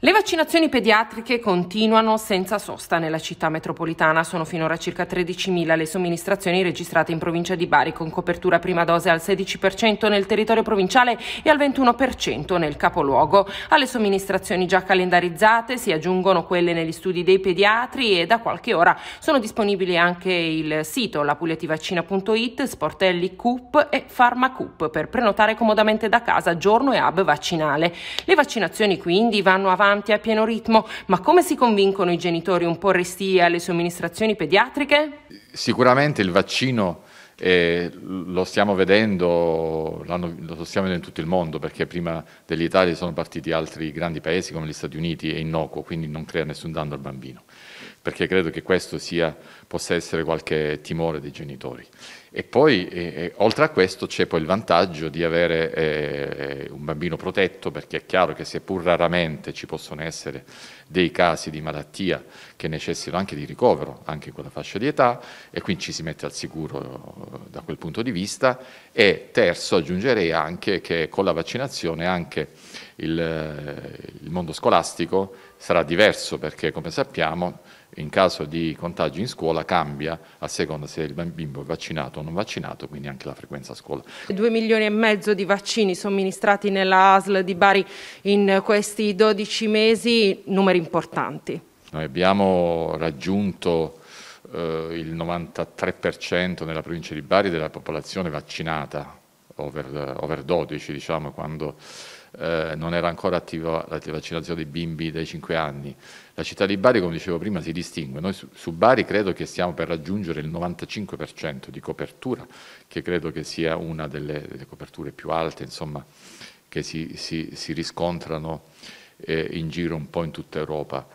Le vaccinazioni pediatriche continuano senza sosta nella città metropolitana. Sono finora circa 13.000 le somministrazioni registrate in provincia di Bari, con copertura prima dose al 16% nel territorio provinciale e al 21% nel capoluogo. Alle somministrazioni già calendarizzate si aggiungono quelle negli studi dei pediatri e da qualche ora sono disponibili anche il sito lapuliativaccina.it, sportelli CUP e PharmaCUP per prenotare comodamente da casa giorno e hub vaccinale. Le vaccinazioni quindi vanno avanti avanti a pieno ritmo, ma come si convincono i genitori un po' restii alle somministrazioni pediatriche? Sicuramente il vaccino eh, lo stiamo vedendo, lo stiamo vedendo in tutto il mondo perché prima dell'Italia sono partiti altri grandi paesi come gli Stati Uniti, è innocuo, quindi non crea nessun danno al bambino perché credo che questo sia, possa essere qualche timore dei genitori. E poi, eh, oltre a questo, c'è poi il vantaggio di avere eh, un bambino protetto, perché è chiaro che seppur raramente ci possono essere dei casi di malattia che necessitano anche di ricovero, anche in quella fascia di età, e quindi ci si mette al sicuro eh, da quel punto di vista. E terzo, aggiungerei anche che con la vaccinazione anche il, il mondo scolastico sarà diverso perché, come sappiamo, in caso di contagi in scuola cambia a seconda se il bambino è vaccinato o non vaccinato, quindi anche la frequenza a scuola. Due milioni e mezzo di vaccini somministrati nella ASL di Bari in questi 12 mesi, numeri importanti. Noi abbiamo raggiunto eh, il 93% nella provincia di Bari della popolazione vaccinata, over, over 12, diciamo, quando eh, non era ancora attiva la vaccinazione dei bimbi dai 5 anni. La città di Bari, come dicevo prima, si distingue. Noi su, su Bari credo che stiamo per raggiungere il 95% di copertura, che credo che sia una delle, delle coperture più alte, insomma, che si, si, si riscontrano eh, in giro un po' in tutta Europa.